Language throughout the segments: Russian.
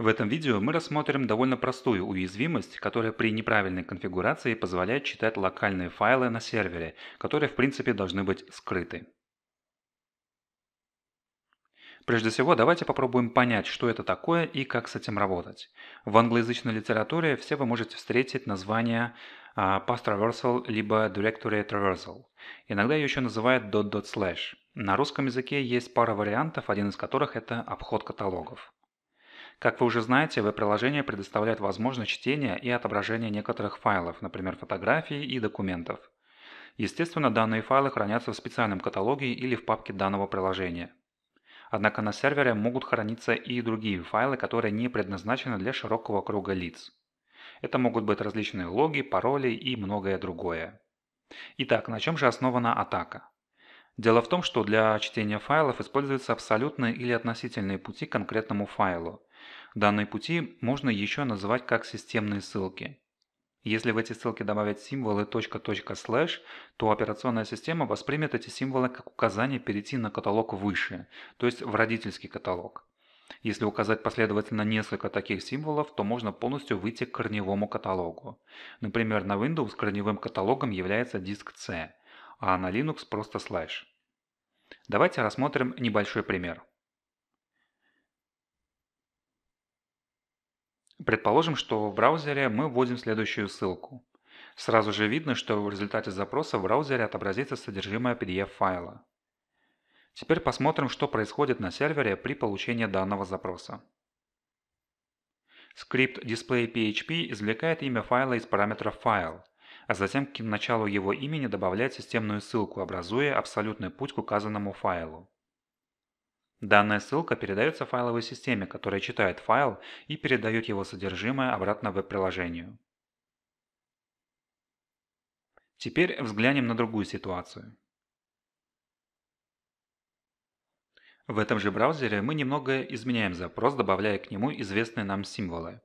В этом видео мы рассмотрим довольно простую уязвимость, которая при неправильной конфигурации позволяет читать локальные файлы на сервере, которые в принципе должны быть скрыты. Прежде всего, давайте попробуем понять, что это такое и как с этим работать. В англоязычной литературе все вы можете встретить название а, Path Traversal либо Directory Traversal. Иногда ее еще называют dot dot slash. На русском языке есть пара вариантов, один из которых это обход каталогов. Как вы уже знаете, веб-приложение предоставляет возможность чтения и отображения некоторых файлов, например, фотографий и документов. Естественно, данные файлы хранятся в специальном каталоге или в папке данного приложения. Однако на сервере могут храниться и другие файлы, которые не предназначены для широкого круга лиц. Это могут быть различные логи, пароли и многое другое. Итак, на чем же основана атака? Дело в том, что для чтения файлов используются абсолютные или относительные пути к конкретному файлу, Данные пути можно еще называть как системные ссылки. Если в эти ссылки добавить символы ..slash, то операционная система воспримет эти символы как указание перейти на каталог выше, то есть в родительский каталог. Если указать последовательно несколько таких символов, то можно полностью выйти к корневому каталогу. Например, на Windows корневым каталогом является диск C, а на Linux просто слэш. Давайте рассмотрим небольшой пример. Предположим, что в браузере мы вводим следующую ссылку. Сразу же видно, что в результате запроса в браузере отобразится содержимое PDF-файла. Теперь посмотрим, что происходит на сервере при получении данного запроса. Скрипт display.php извлекает имя файла из параметра file, а затем к началу его имени добавляет системную ссылку, образуя абсолютный путь к указанному файлу. Данная ссылка передается файловой системе, которая читает файл и передает его содержимое обратно веб-приложению. Теперь взглянем на другую ситуацию. В этом же браузере мы немного изменяем запрос, добавляя к нему известные нам символы.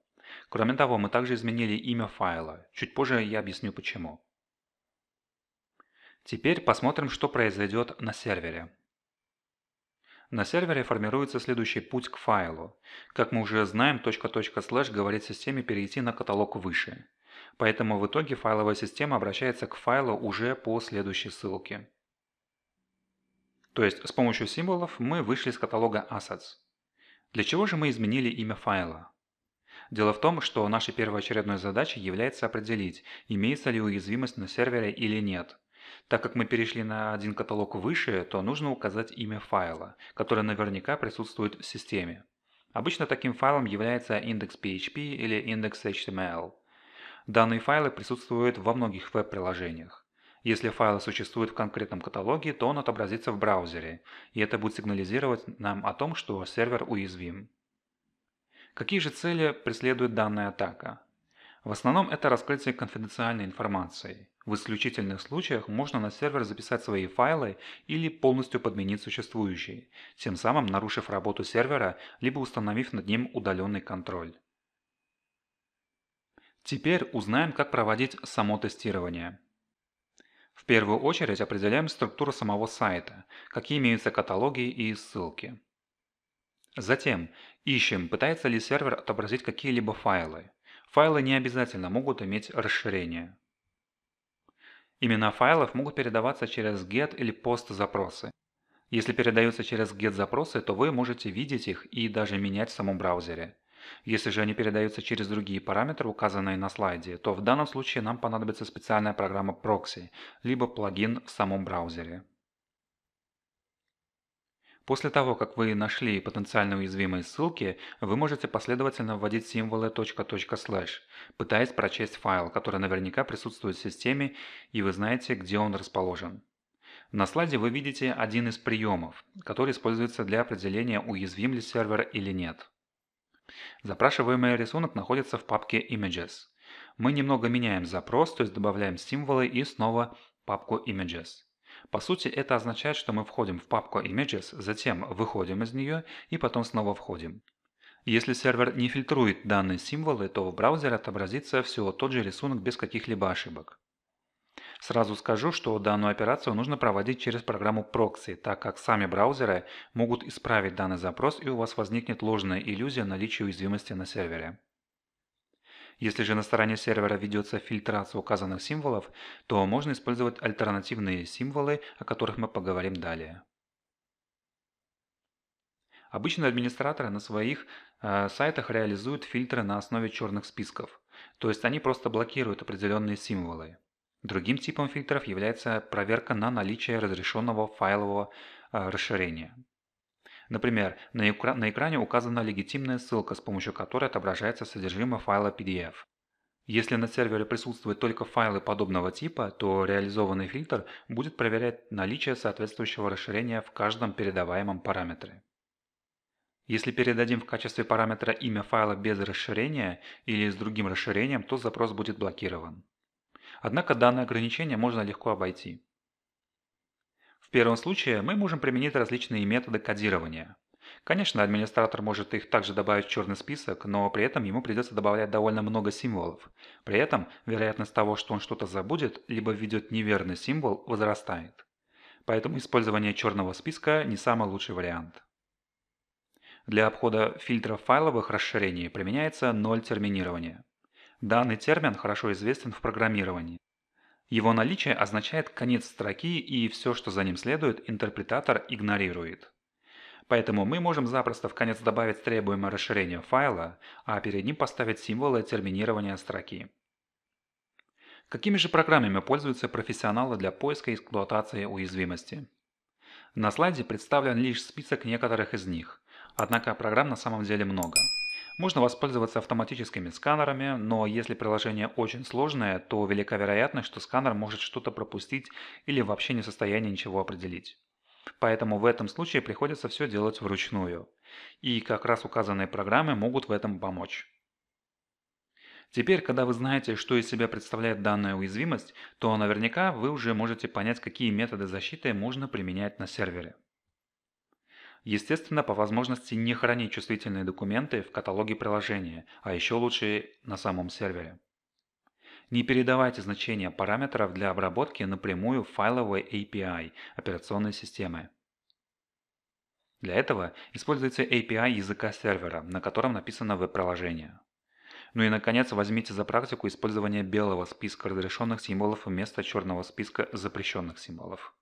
Кроме того, мы также изменили имя файла. Чуть позже я объясню почему. Теперь посмотрим, что произойдет на сервере. На сервере формируется следующий путь к файлу. Как мы уже знаем, точка-точка слэш говорит системе перейти на каталог выше. Поэтому в итоге файловая система обращается к файлу уже по следующей ссылке. То есть с помощью символов мы вышли из каталога Assets. Для чего же мы изменили имя файла? Дело в том, что нашей первоочередной задачей является определить, имеется ли уязвимость на сервере или нет – так как мы перешли на один каталог выше, то нужно указать имя файла, которое наверняка присутствует в системе. Обычно таким файлом является index.php или index.html. Данные файлы присутствуют во многих веб-приложениях. Если файл существует в конкретном каталоге, то он отобразится в браузере, и это будет сигнализировать нам о том, что сервер уязвим. Какие же цели преследует данная атака? В основном это раскрытие конфиденциальной информации. В исключительных случаях можно на сервер записать свои файлы или полностью подменить существующие, тем самым нарушив работу сервера, либо установив над ним удаленный контроль. Теперь узнаем, как проводить само тестирование. В первую очередь определяем структуру самого сайта, какие имеются каталоги и ссылки. Затем ищем, пытается ли сервер отобразить какие-либо файлы. Файлы не обязательно могут иметь расширение. Имена файлов могут передаваться через get или post запросы. Если передаются через get запросы, то вы можете видеть их и даже менять в самом браузере. Если же они передаются через другие параметры, указанные на слайде, то в данном случае нам понадобится специальная программа Proxy, либо плагин в самом браузере. После того, как вы нашли потенциально уязвимые ссылки, вы можете последовательно вводить символы ..slash, пытаясь прочесть файл, который наверняка присутствует в системе и вы знаете, где он расположен. На слайде вы видите один из приемов, который используется для определения, уязвим ли сервер или нет. Запрашиваемый рисунок находится в папке Images. Мы немного меняем запрос, то есть добавляем символы и снова папку Images. По сути, это означает, что мы входим в папку Images, затем выходим из нее и потом снова входим. Если сервер не фильтрует данные символы, то в браузере отобразится все тот же рисунок без каких-либо ошибок. Сразу скажу, что данную операцию нужно проводить через программу прокси, так как сами браузеры могут исправить данный запрос и у вас возникнет ложная иллюзия наличия уязвимости на сервере. Если же на стороне сервера ведется фильтрация указанных символов, то можно использовать альтернативные символы, о которых мы поговорим далее. Обычно администраторы на своих э, сайтах реализуют фильтры на основе черных списков, то есть они просто блокируют определенные символы. Другим типом фильтров является проверка на наличие разрешенного файлового э, расширения. Например, на, экра на экране указана легитимная ссылка, с помощью которой отображается содержимое файла PDF. Если на сервере присутствуют только файлы подобного типа, то реализованный фильтр будет проверять наличие соответствующего расширения в каждом передаваемом параметре. Если передадим в качестве параметра имя файла без расширения или с другим расширением, то запрос будет блокирован. Однако данное ограничение можно легко обойти. В первом случае мы можем применить различные методы кодирования. Конечно, администратор может их также добавить в черный список, но при этом ему придется добавлять довольно много символов. При этом вероятность того, что он что-то забудет, либо введет неверный символ, возрастает. Поэтому использование черного списка не самый лучший вариант. Для обхода фильтров файловых расширений применяется ноль терминирования. Данный термин хорошо известен в программировании. Его наличие означает конец строки и все, что за ним следует, интерпретатор игнорирует. Поэтому мы можем запросто в конец добавить требуемое расширение файла, а перед ним поставить символы терминирования строки. Какими же программами пользуются профессионалы для поиска и эксплуатации уязвимости? На слайде представлен лишь список некоторых из них, однако программ на самом деле много. Можно воспользоваться автоматическими сканерами, но если приложение очень сложное, то велика вероятность, что сканер может что-то пропустить или вообще не в состоянии ничего определить. Поэтому в этом случае приходится все делать вручную. И как раз указанные программы могут в этом помочь. Теперь, когда вы знаете, что из себя представляет данная уязвимость, то наверняка вы уже можете понять, какие методы защиты можно применять на сервере. Естественно, по возможности не хранить чувствительные документы в каталоге приложения, а еще лучше на самом сервере. Не передавайте значения параметров для обработки напрямую в файловой API операционной системы. Для этого используйте API языка сервера, на котором написано веб-приложение. Ну и наконец возьмите за практику использование белого списка разрешенных символов вместо черного списка запрещенных символов.